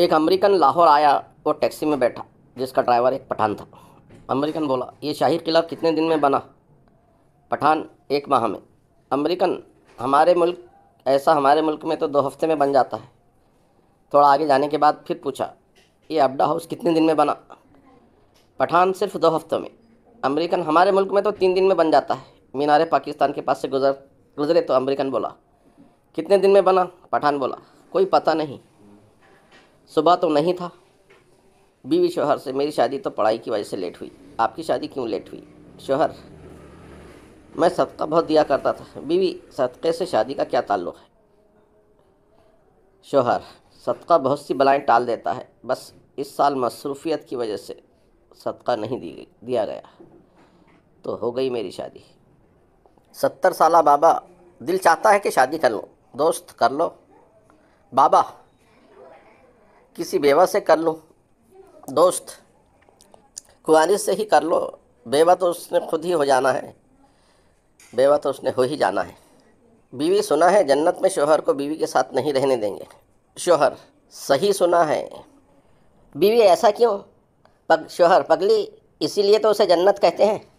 एक अमेरिकन लाहौर आया और टैक्सी में बैठा जिसका ड्राइवर एक पठान था अमेरिकन बोला ये शाही किला कितने दिन में बना पठान एक माह में अमेरिकन हमारे मुल्क ऐसा हमारे मुल्क में तो दो हफ्ते में बन जाता है थोड़ा आगे जाने के बाद फिर पूछा ये अड्डा हाउस कितने दिन में बना पठान सिर्फ दो हफ्तों में अमेरिकन हमारे मुल्क में तो तीन दिन में बन जाता है मीनार पाकिस्तान के पास से गुजर गुजरे तो अमेरिकन बोला कितने दिन में बना पठान बोला कोई पता नहीं सुबह तो नहीं था बीवी शोहर से मेरी शादी तो पढ़ाई की वजह से लेट हुई आपकी शादी क्यों लेट हुई शोहर मैं सदका बहुत दिया करता था बीवी सदक़े से शादी का क्या ताल्लुक़ है शोहर सदका बहुत सी बलाएं टाल देता है बस इस साल मसरूफियत की वजह से सदका नहीं दी दिया गया तो हो गई मेरी शादी सत्तर साल बाबा दिल चाहता है कि शादी कर लो दोस्त कर लो बाबा किसी बेवा से कर लो दोस्त कुआरी से ही कर लो बेवा तो उसने खुद ही हो जाना है बेवा तो उसने हो ही जाना है बीवी सुना है जन्नत में शोहर को बीवी के साथ नहीं रहने देंगे शोहर सही सुना है बीवी ऐसा क्यों पग शोहर पगली इसीलिए तो उसे जन्नत कहते हैं